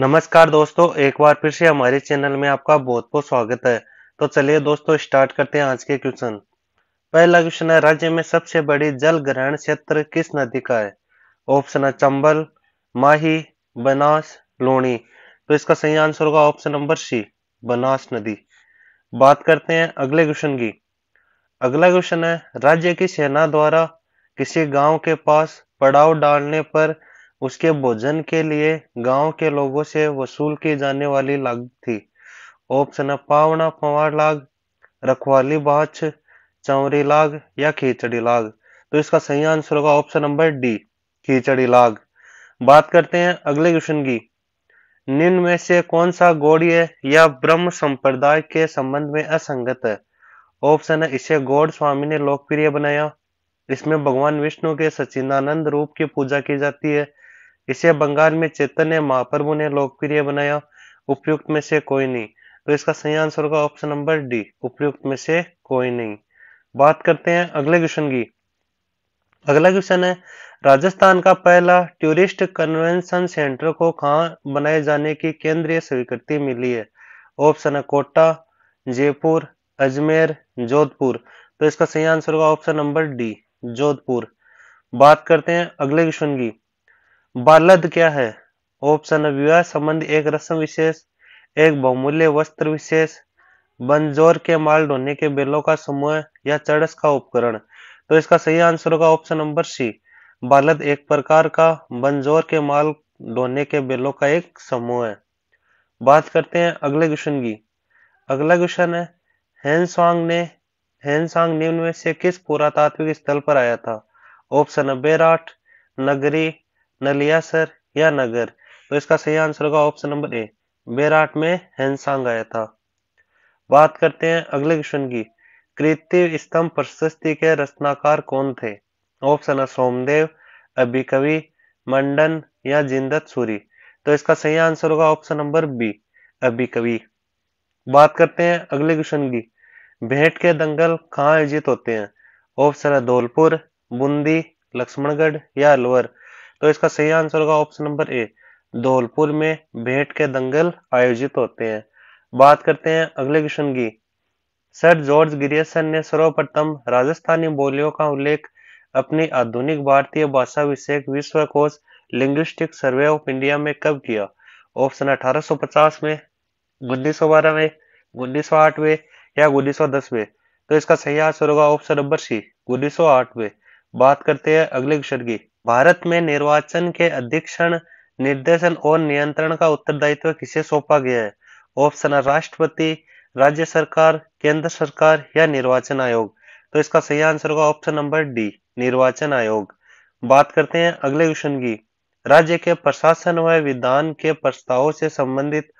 नमस्कार दोस्तों एक बार फिर से हमारे चैनल में आपका बहुत बहुत स्वागत है तो चलिए दोस्तों स्टार्ट करते हैं आज के क्वेश्चन पहला क्वेश्चन है राज्य में सबसे बड़ी जल ग्रहण क्षेत्र किस नदी का है ऑप्शन है चंबल माही बनास लोणी तो इसका सही आंसर होगा ऑप्शन नंबर सी बनास नदी बात करते हैं अगले क्वेश्चन की अगला क्वेश्चन है राज्य की सेना द्वारा किसी गांव के पास पड़ाव डालने पर उसके भोजन के लिए गांव के लोगों से वसूल की जाने वाली लाग थी ऑप्शन है पावना पवार लाग रखवाली बाछ चौरी लाग या खिचड़ी लाग तो इसका सही आंसर होगा ऑप्शन नंबर डी खिचड़ी लाग बात करते हैं अगले क्वेश्चन की निम्न में से कौन सा गौड़ीय या ब्रह्म संप्रदाय के संबंध में असंगत है ऑप्शन है इसे गौड़ स्वामी ने लोकप्रिय बनाया इसमें भगवान विष्णु के सचिदानंद रूप की पूजा की जाती है इसे बंगाल में चैतन्य महाप्रभु ने लोकप्रिय बनाया उपयुक्त में से कोई नहीं तो इसका सही आंसर होगा ऑप्शन नंबर डी उपयुक्त में से कोई नहीं बात करते हैं अगले क्वेश्चन की अगला क्वेश्चन है राजस्थान का पहला टूरिस्ट कन्वेंशन सेंटर को कहा बनाए जाने की केंद्रीय स्वीकृति मिली है ऑप्शन है कोटा जयपुर अजमेर जोधपुर तो इसका सही आंसर होगा ऑप्शन नंबर डी जोधपुर बात करते हैं अगले क्वेश्चन की बालद क्या है ऑप्शन विवाह संबंधी एक रस्म विशेष एक बहुमूल्य वस्त्र विशेष बंजोर के माल ढोने के बेलों का समूह या चढ़स का उपकरण तो इसका सही आंसर होगा ऑप्शन नंबर सी बालद एक प्रकार का बंजोर के माल ढोने के बेलों का एक समूह है बात करते हैं अगले क्वेश्चन की अगला क्वेश्चन है हेनसांग ने हेनसांग निम्न में से किस पुरातात्विक स्थल पर आया था ऑप्शन बेराट नगरी नलियासर या नगर तो इसका सही आंसर होगा ऑप्शन नंबर ए बेराट में हेंसांग आया था बात करते हैं अगले क्वेश्चन की कृत्य स्तंभ प्रशस्ति के रचनाकार कौन थे ऑप्शन है सोमदेव अभिकवि मंडन या जिंदत सूरी तो इसका सही आंसर होगा ऑप्शन नंबर बी अभिकवि बात करते हैं अगले क्वेश्चन की भेंट के दंगल कहाँ आयोजित होते हैं ऑप्शन है धौलपुर बूंदी लक्ष्मणगढ़ या अलवर तो इसका सही आंसर होगा ऑप्शन नंबर ए धौलपुर में भेंट के दंगल आयोजित होते हैं बात करते हैं अगले क्वेश्चन की सर जॉर्ज ग्रियसन ने सर्वप्रथम राजस्थानी बोलियों का उल्लेख अपनी आधुनिक भारतीय भाषा विश्व विश्वकोश लिंग्विस्टिक सर्वे ऑफ इंडिया में कब किया ऑप्शन 1850 में उन्नीस में उन्नीस में या उन्नीस में तो इसका सही आंसर होगा ऑप्शन नंबर सी उन्नीस में बात करते हैं अगले क्वेश्चन की भारत में निर्वाचन के अधीक्षण निर्देशन और नियंत्रण का उत्तरदायित्व किसे सौंपा गया है ऑप्शन है राष्ट्रपति राज्य सरकार केंद्र सरकार या निर्वाचन आयोग तो इसका सही आंसर होगा ऑप्शन नंबर डी निर्वाचन आयोग बात करते हैं अगले क्वेश्चन की राज्य के प्रशासन व विधान के प्रस्तावों से संबंधित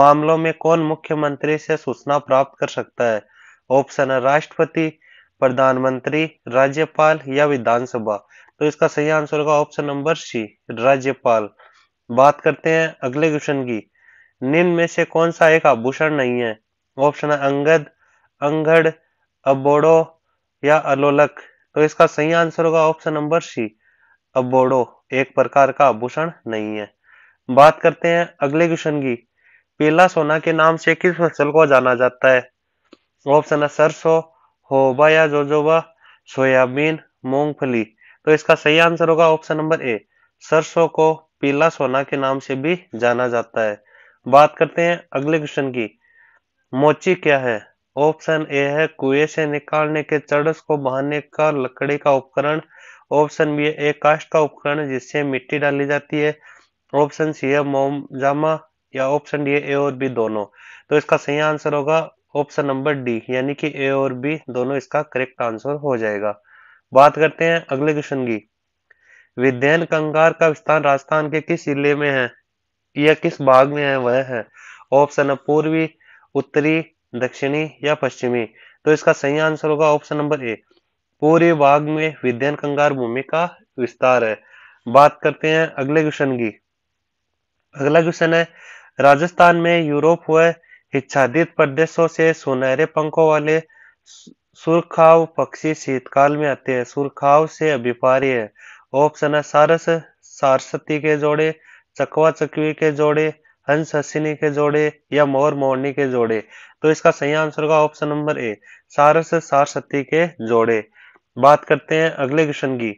मामलों में कौन मुख्यमंत्री से सूचना प्राप्त कर सकता है ऑप्शन है राष्ट्रपति प्रधानमंत्री राज्यपाल या विधानसभा तो इसका सही आंसर होगा ऑप्शन नंबर सी राज्यपाल बात करते हैं अगले क्वेश्चन की निम्न में से कौन सा एक आभूषण नहीं है ऑप्शन है अंगद अंगड़ अबोड़ो या अलोलक तो इसका सही आंसर होगा ऑप्शन नंबर सी अबोड़ो एक प्रकार का आभूषण नहीं है बात करते हैं अगले क्वेश्चन की पीला सोना के नाम से किस फसल को जाना जाता है ऑप्शन है सरसों होबा या जोजोबा सोयाबीन मूंगफली तो इसका सही आंसर होगा ऑप्शन नंबर ए सरसों को पीला सोना के नाम से भी जाना जाता है बात करते हैं अगले क्वेश्चन की मोची क्या है ऑप्शन ए है कुएं से निकालने के चढ़स को बहाने का लकड़ी का उपकरण ऑप्शन बी है एक कास्ट का उपकरण जिससे मिट्टी डाली जाती है ऑप्शन सी है मोम जामा या ऑप्शन डी है ए और बी दोनों तो इसका सही आंसर होगा ऑप्शन नंबर डी यानी कि ए और बी दोनों इसका करेक्ट आंसर हो जाएगा बात करते हैं अगले क्वेश्चन की विध्ययन कंगार का स्थान राजस्थान के किस जिले में है या किस भाग में है वह है ऑप्शन पूर्वी उत्तरी दक्षिणी या पश्चिमी तो इसका सही आंसर होगा ऑप्शन नंबर ए पूरे भाग में विध्ययन कंगार भूमि का विस्तार है बात करते हैं अगले क्वेश्चन की अगला क्वेश्चन है राजस्थान में यूरोप हुए इच्छादित प्रदेशों से सुनहरे पंखों वाले सुरखाव पक्षी शीतकाल में आते हैं सुरखाव से अभिपारी है ऑप्शन है सारस सारस्वती के जोड़े चकवा चकवी के जोड़े हंस हसिनी के जोड़े या मोर मोरनी के जोड़े तो इसका सही आंसर होगा ऑप्शन नंबर ए सारस सारस्वती के जोड़े बात करते हैं अगले क्वेश्चन की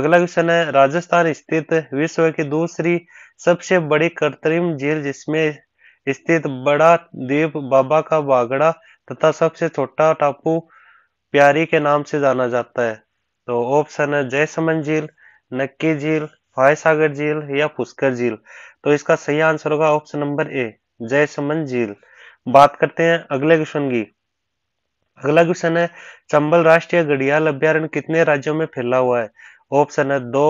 अगला क्वेश्चन है राजस्थान स्थित विश्व की दूसरी सबसे बड़ी कृत्रिम झील जिसमें स्थित बड़ा द्वीप बाबा का बागड़ा तथा सबसे छोटा टापू प्यारी के नाम से जाना जाता है तो ऑप्शन है जयसमन झील नक्की झील सागर झील या पुष्कर झील तो इसका सही आंसर होगा ऑप्शन नंबर ए जयसमन झील बात करते हैं अगले क्वेश्चन की अगला क्वेश्चन है चंबल राष्ट्रीय घड़ियाल अभ्यारण्य कितने राज्यों में फैला हुआ है ऑप्शन है दो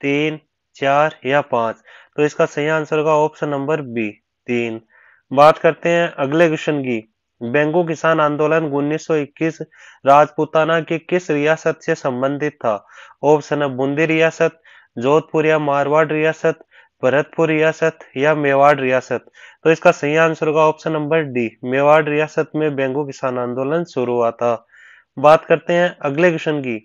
तीन चार या पांच तो इसका सही आंसर होगा ऑप्शन नंबर बी तीन बात करते हैं अगले क्वेश्चन की बेंगू किसान आंदोलन 1921 राजपूताना की किस रियासत से संबंधित था ऑप्शन बूंदी रियासत जोधपुर या मारवाड़ रियासत भरतपुर रियासत या मेवाड़ रियासत तो इसका सही आंसर होगा ऑप्शन नंबर डी मेवाड़ रियासत में बेंगू किसान आंदोलन शुरू हुआ था बात करते हैं अगले क्वेश्चन की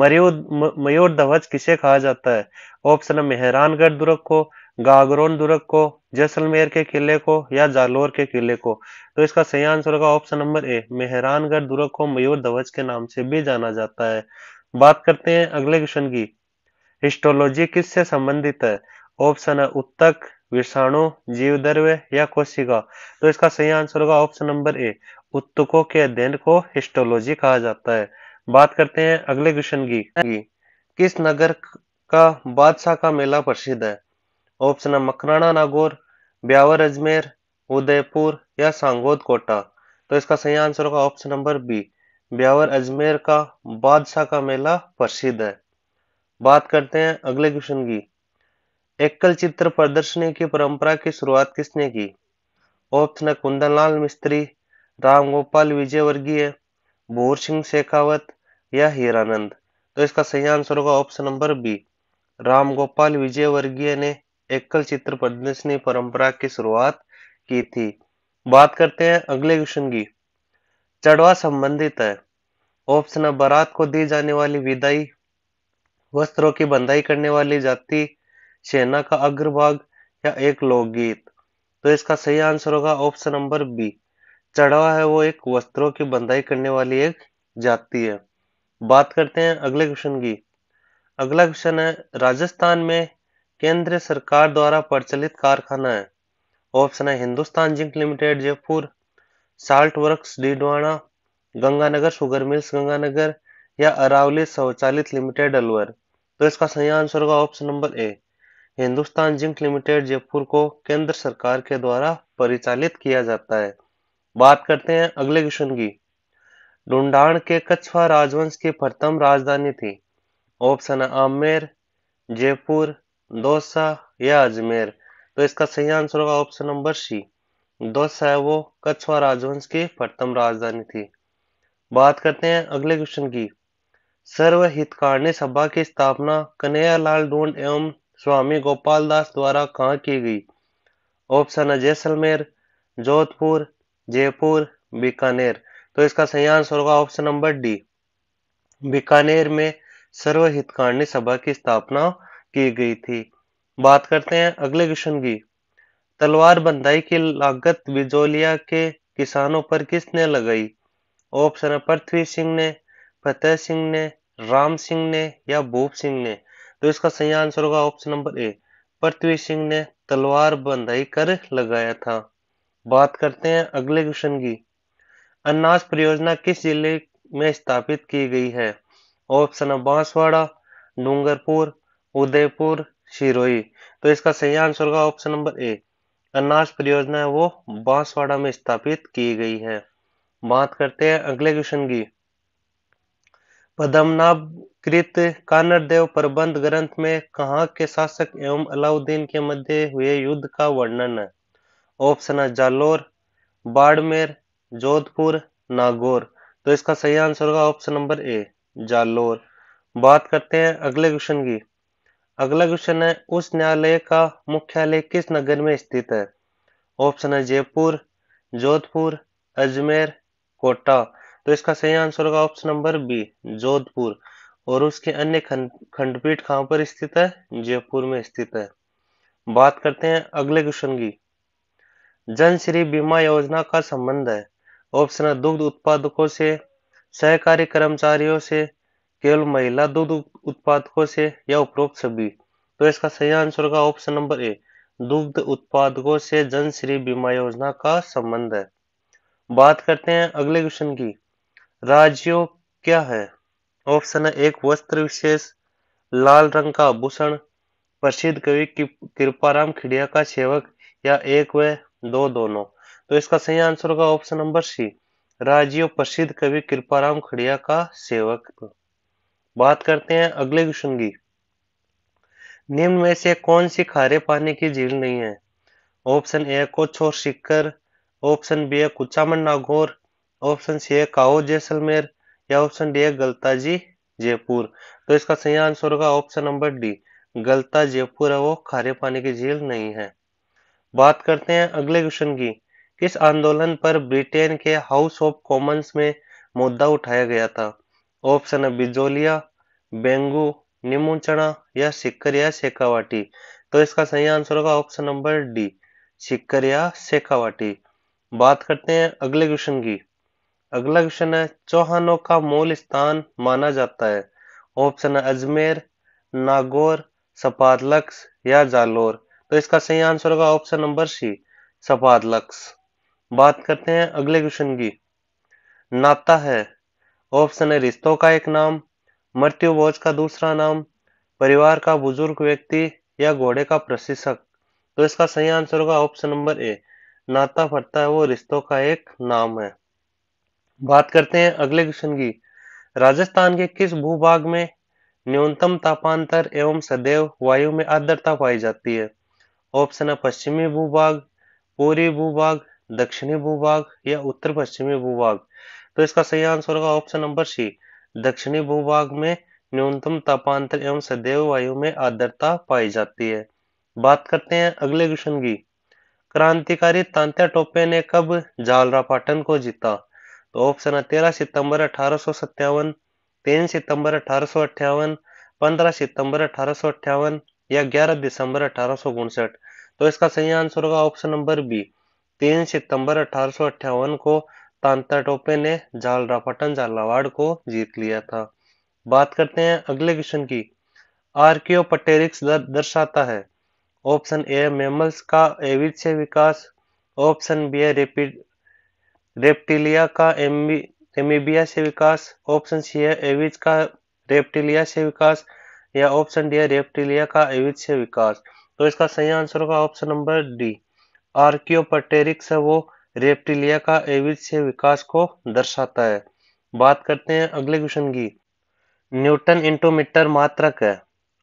मयूर मयूर ध्वज किसे कहा जाता है ऑप्शन है मेहरानगढ़ दुर्ग को गागरोन दुर्ग को जैसलमेर के किले को या जालोर के किले को तो इसका सही आंसर होगा option number A Mehrangarh Durg को मयूर ध्वज के नाम से भी जाना जाता है बात करते हैं अगले क्वेश्चन की हिस्टोलॉजी किससे संबंधित है ऑप्शन है उत्तक विषाणु जीवद्रव्य या कोशिका तो इसका सही आंसर होगा ऑप्शन नंबर ए उत्तकों के अध्ययन को हिस्टोलॉजी कहा जाता है बात करते हैं अगले क्वेश्चन की किस नगर का बादशाह का मेला प्रसिद्ध है ऑप्शन है मकराना नागौर ब्यावर अजमेर उदयपुर या सांगोद कोटा तो इसका सही आंसर होगा option number B Beawar Ajmer का बादशाह का मेला प्रसिद्ध है बात करते हैं अगले क्वेश्चन की एकल चित्र प्रदर्शनी की परंपरा की शुरुआत किसने की ऑप्शन है कुंदनलाल मिस्त्री राम गोपाल विजयवर्गीय भूर सिंह शेखावत या हीरानंद तो इसका सही आंसर होगा option number B Ram Gopal Vijayvargiya ने एकल चित्र प्रदर्शनी परंपरा की शुरुआत की थी बात करते हैं अगले क्वेश्चन की चढ़वा संबंधित है ऑप्शन बारात को दी जाने वाली विदाई वस्त्रों की बंधाई करने वाली जाति सेना का अग्रभाग या एक लोकगीत तो इसका सही आंसर होगा ऑप्शन नंबर बी चढ़वा है वो एक वस्त्रों की बंधाई करने वाली एक जाति है बात करते हैं अगले क्वेश्चन की अगला क्वेश्चन है राजस्थान में केंद्र सरकार द्वारा प्रचलित कारखाना है ऑप्शन है Hindustan zinc limited Jaipur salt works Didwana Ganganagar sugar mills Ganganagar या अरावली स्वचालित लिमिटेड अलवर तो इसका सही आंसर होगा option number A Hindustan zinc limited Jaipur को केंद्र सरकार के द्वारा परिचालित किया जाता है बात करते हैं अगले क्वेश्चन की डूडाण के कछवा राजवंश की प्रथम राजधानी थी ऑप्शन है आमेर जयपुर दौसा या अजमेर तो इसका सही आंसर होगा ऑप्शन नंबर सी दौसा है वो कछवा राजवंश की प्रथम राजधानी थी बात करते हैं अगले क्वेश्चन की सर्व हितकारिणी सभा की स्थापना कन्हैयालाल डोंड एवं स्वामी गोपाल दास द्वारा कहाँ की गई ऑप्शन है जैसलमेर जोधपुर जयपुर बीकानेर तो इसका सही आंसर होगा ऑप्शन नंबर डी बीकानेर में सर्व हितकारिणी सभा की स्थापना की गई थी बात करते हैं अगले क्वेश्चन की तलवार बंदाई की लागत बिजोलिया के किसानों पर किसने लगाई ऑप्शन है पृथ्वी सिंह ने फतेह सिंह ने राम सिंह ने या भूप सिंह ने तो इसका सही आंसर होगा option number A Prithvi Singh ने तलवार बंधाई कर लगाया था बात करते हैं अगले क्वेश्चन की अनाज परियोजना किस जिले में स्थापित की गई है ऑप्शन है बांसवाड़ा डूंगरपुर उदयपुर सिरोही तो इसका सही आंसर होगा ऑप्शन नंबर ए अनाज परियोजना है वो बांसवाड़ा में स्थापित की गई है बात करते हैं अगले क्वेश्चन की पद्मनाभकृत कानरदेव प्रबंध ग्रंथ में कहा के शासक एवं अलाउद्दीन के मध्य हुए युद्ध का वर्णन है ऑप्शन है जालोर बाड़मेर जोधपुर नागौर तो इसका सही आंसर होगा ऑप्शन नंबर ए जालोर बात करते हैं अगले क्वेश्चन की अगला क्वेश्चन है उस न्यायालय का मुख्यालय किस नगर में स्थित है ऑप्शन है जयपुर जोधपुर अजमेर कोटा तो इसका सही आंसर होगा ऑप्शन नंबर बी जोधपुर और उसके अन्य खंडपीठ कहां पर स्थित है जयपुर में स्थित है बात करते हैं अगले क्वेश्चन की जन श्री बीमा योजना का संबंध है ऑप्शन है दुग्ध उत्पादकों से सहकारी कर्मचारियों से केवल महिला दूध उत्पादकों से या उपरोक्त सभी तो इसका सही आंसर होगा ऑप्शन नंबर ए दुग्ध उत्पादकों से जन श्री बीमा योजना का संबंध है बात करते हैं अगले क्वेश्चन की राज्यों क्या है ऑप्शन है एक वस्त्र विशेष लाल रंग का आभूषण प्रसिद्ध कवि कृपाराम खिड़िया का सेवक या एक व दो दोनों तो इसका सही आंसर होगा ऑप्शन नंबर सी राज्यों प्रसिद्ध कवि कृपाराम खड़िया का सेवक बात करते हैं अगले क्वेश्चन की निम्न में से कौन सी खारे पानी की झील नहीं है ऑप्शन ए कोचोर और सिक्कर ऑप्शन बी है कुचामन नागौर ऑप्शन सी है काओ जैसलमेर या ऑप्शन डी है गलताजी जयपुर तो इसका सही आंसर होगा option number D Galta Jaipur है वो खारे पानी की झील नहीं है बात करते हैं अगले क्वेश्चन की किस आंदोलन पर ब्रिटेन के हाउस ऑफ कॉमन्स में मुद्दा उठाया गया था ऑप्शन है बिजोलिया बेंगू निमू चना या सिक्कर या शेखावाटी तो इसका सही आंसर होगा ऑप्शन नंबर डी सिक्कर या शेखावाटी बात करते हैं अगले क्वेश्चन की अगला क्वेश्चन है चौहानों का मूल स्थान माना जाता है ऑप्शन है अजमेर नागौर सपादलक्स या जालोर तो इसका सही आंसर होगा ऑप्शन नंबर सी सपादलक्स बात करते हैं अगले क्वेश्चन की नाता है ऑप्शन है रिश्तों का एक नाम मृत्यु बोझ का दूसरा नाम परिवार का बुजुर्ग व्यक्ति या घोड़े का प्रशिक्षक तो इसका सही आंसर होगा ऑप्शन नंबर ए नाता फटता है वो रिश्तों का एक नाम है बात करते हैं अगले क्वेश्चन की राजस्थान के किस भूभाग में न्यूनतम तापांतर एवं सदैव वायु में आर्द्रता पाई जाती है ऑप्शन है पश्चिमी भूभाग पूर्वी भूभाग दक्षिणी भूभाग या उत्तर पश्चिमी भूभाग तो इसका सही आंसर होगा ऑप्शन नंबर सी दक्षिणी भूभाग में न्यूनतम तापांतर एवं सदैव वायु में आदरता पाई जाती है बात करते हैं अगले क्वेश्चन की क्रांतिकारी तांत्या टोपे ने कब झालरापाटन को जीता तो ऑप्शन है तेरह सितंबर अठारह तीन सितंबर अठारह पंद्रह सितंबर अठारह या ग्यारह दिसंबर अठारह तो इसका सही आंसर होगा ऑप्शन नंबर बी तीन सितंबर अठारह को तांता टोपे ने जालरा पटन झालावाड़ को जीत लिया था बात करते हैं अगले क्वेश्चन की आर्कियो पटेरिक्स दर्शाता है ऑप्शन ए मेमल्स का एविड से विकास ऑप्शन बी है रेप्टिलिया का एमिबिया से विकास ऑप्शन सी है एविज का रेप्टिलिया से विकास या ऑप्शन डी है रेप्टिलिया का एविज से विकास तो इसका सही आंसर होगा ऑप्शन नंबर डी आर्कियोपटेरिक्स है वो रेप्टिलिया का एविज से विकास को दर्शाता है बात करते हैं अगले क्वेश्चन की न्यूटन इंटोमीटर मात्रक है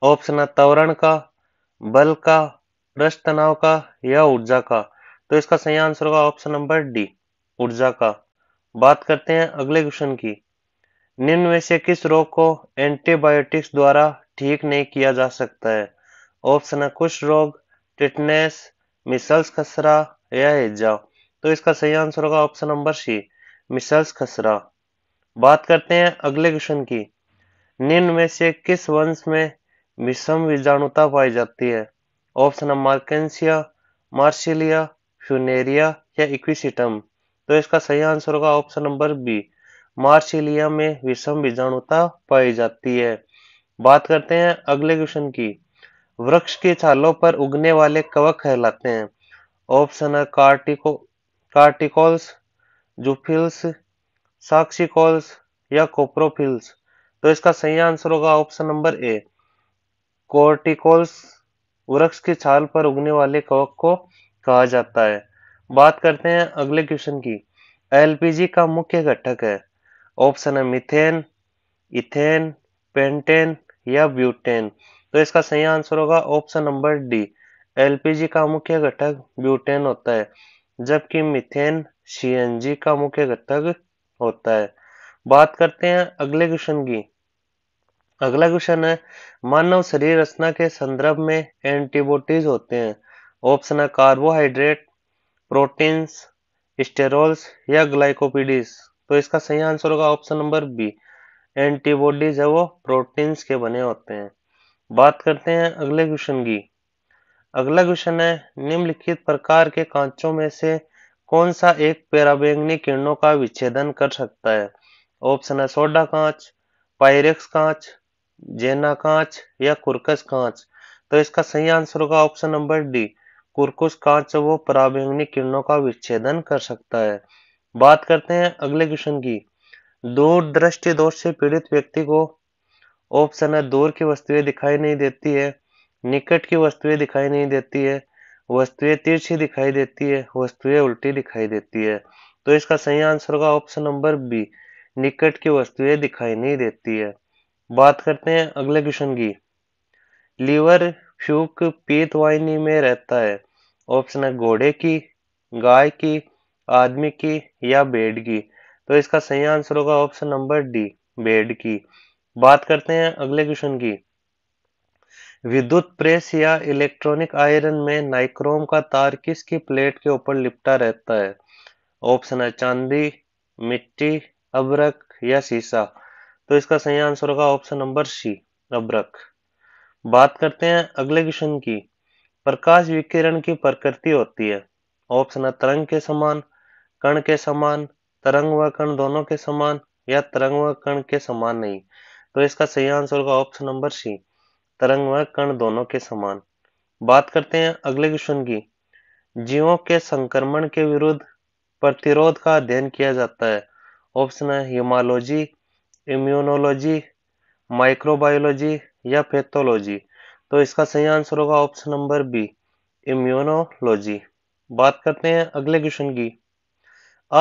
ऑप्शन है तवरण का बल का पृष्ठ तनाव का या ऊर्जा का तो इसका सही आंसर होगा ऑप्शन नंबर डी ऊर्जा का बात करते हैं अगले क्वेश्चन की निम्न में से किस रोग को एंटीबायोटिक्स द्वारा ठीक नहीं किया जा सकता है ऑप्शन है कुछ रोग टिटनेस मिसल्स खसरा या हिजाव तो इसका सही आंसर होगा ऑप्शन नंबर सी मिसल्स खसरा बात करते हैं अगले क्वेश्चन की निम्न में से किस वंश में विषम विजाणुता पाई जाती है ऑप्शन नंबर कैंसिया मार्शिलिया फ्यूनेरिया या इक्विसिटम तो इसका सही आंसर होगा ऑप्शन नंबर बी मार्शिलिया में विषम विजाणुता पाई जाती है बात करते हैं अगले क्वेश्चन की वृक्ष के छालों पर उगने वाले कवक कहलाते हैं ऑप्शन है कार्टिको कार्टिकॉल्स जुफिल्स साक्षिकॉल्स या कोप्रोफिल्स तो इसका सही आंसर होगा ऑप्शन नंबर ए कोर्टिकोल्स वृक्ष की छाल पर उगने वाले कवक को कहा जाता है बात करते हैं अगले क्वेश्चन की एलपीजी का मुख्य घटक है ऑप्शन है मिथेन इथेन पेंटेन या ब्यूटेन तो इसका सही आंसर होगा ऑप्शन नंबर डी एलपीजी का मुख्य घटक ब्यूटेन होता है जबकि मिथेन सी का मुख्य घटक होता है बात करते हैं अगले क्वेश्चन की अगला क्वेश्चन है मानव शरीर रचना के संदर्भ में एंटीबॉडीज होते हैं ऑप्शन है कार्बोहाइड्रेट प्रोटीन्स स्टेरोल्स या ग्लाइकोपीडीज तो इसका सही आंसर होगा ऑप्शन नंबर बी एंटीबॉडीज है वो प्रोटीन्स के बने होते हैं बात करते हैं अगले क्वेश्चन की अगला क्वेश्चन है निम्नलिखित प्रकार के कांचों में से कौन सा एक पैराबैंगनी किरणों का विच्छेदन कर सकता है ऑप्शन है सोडा कांच पायरेक्स कांच जेना कांच या कुरकस कांच तो इसका सही आंसर होगा ऑप्शन नंबर डी कुरकुश कांच वो पराबैंगनी किरणों का विच्छेदन कर सकता है बात करते हैं अगले क्वेश्चन की दूर दृष्टि दोष से पीड़ित व्यक्ति को ऑप्शन है दूर की वस्तुएं दिखाई नहीं देती है निकट की वस्तुएं दिखाई नहीं देती है वस्तुएं तिरछी दिखाई देती है वस्तुएं उल्टी दिखाई देती है तो इसका सही आंसर होगा ऑप्शन नंबर बी निकट की वस्तुएं दिखाई नहीं देती है बात करते हैं अगले क्वेश्चन की लीवर फ्यूक पीत वाइनी में रहता है ऑप्शन है घोड़े की गाय की आदमी की या बेड की तो इसका सही आंसर होगा ऑप्शन नंबर डी बेड की बात करते हैं अगले क्वेश्चन की विद्युत प्रेस या इलेक्ट्रॉनिक आयरन में नाइक्रोम का तार किसकी प्लेट के ऊपर लिपटा रहता है ऑप्शन है चांदी मिट्टी अबरक या शीशा तो इसका सही आंसर होगा ऑप्शन नंबर सी अबरक बात करते हैं अगले क्वेश्चन की प्रकाश विकिरण की प्रकृति होती है ऑप्शन है तरंग के समान कण के समान तरंग व कण दोनों के समान या तरंग व कण के समान नहीं तो इसका सही आंसर होगा ऑप्शन नंबर सी तरंग व कण दोनों के समान बात करते हैं अगले क्वेश्चन की जीवों के संक्रमण के विरुद्ध प्रतिरोध का अध्ययन किया जाता है ऑप्शन है हिमालोजी इम्यूनोलॉजी माइक्रोबायोलॉजी या पैथोलॉजी तो इसका सही आंसर होगा ऑप्शन नंबर बी इम्यूनोलॉजी बात करते हैं अगले क्वेश्चन की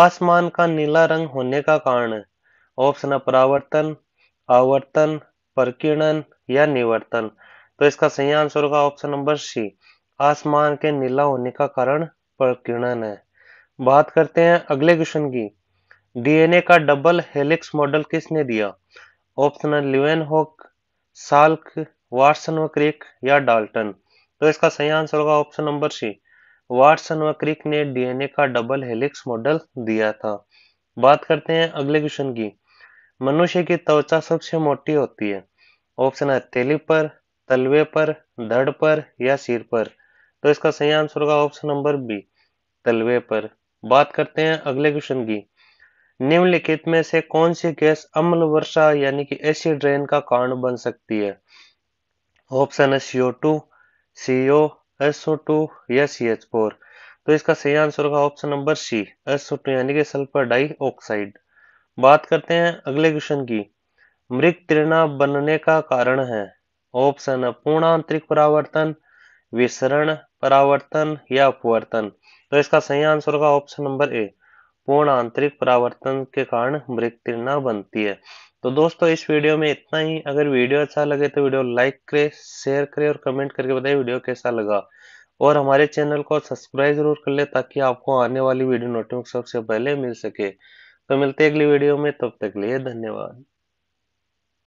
आसमान का नीला रंग होने का कारण है ऑप्शन है परावर्तन आवर्तन प्रकीर्णन या निवर्तन तो इसका सही आंसर होगा ऑप्शन नंबर सी आसमान के नीला होने का कारण प्रकीर्णन है बात करते हैं अगले क्वेश्चन की डीएनए का डबल हेलिक्स मॉडल किसने दिया ऑप्शन लिवेन होक साल्क वाटसन व क्रिक या डाल्टन तो इसका सही आंसर होगा ऑप्शन नंबर सी वार्सन व क्रिक ने डीएनए का डबल हेलिक्स मॉडल दिया था बात करते हैं अगले क्वेश्चन की मनुष्य की त्वचा सबसे मोटी होती है ऑप्शन है तेली पर तलवे पर धड़ पर या सिर पर तो इसका सही आंसर होगा ऑप्शन नंबर बी तलवे पर बात करते हैं अगले क्वेश्चन की निम्नलिखित में से कौन सी गैस अम्ल वर्षा यानी कि एसिड रेन का कारण बन सकती है ऑप्शन है CO two CO SO two या सी एच फोर तो इसका सही आंसर होगा option number C SO two यानी कि सल्फर डाई ऑक्साइड बात करते हैं अगले क्वेश्चन की मृत तृणा बनने का कारण है ऑप्शन पूर्ण आंतरिक परावर्तन विसरण परावर्तन या अपवर्तन तो इसका सही आंसर होगा ऑप्शन नंबर ए पूर्ण आंतरिक परावर्तन के कारण मृत तृणा बनती है तो दोस्तों इस वीडियो में इतना ही अगर वीडियो अच्छा लगे तो वीडियो लाइक करे शेयर करे और कमेंट करके बताइए वीडियो कैसा लगा और हमारे चैनल को सब्सक्राइब जरूर कर ले ताकि आपको आने वाली वीडियो नोटिफिकेशन सबसे पहले मिल सके तो मिलते अगली वीडियो में तब तक लिए धन्यवाद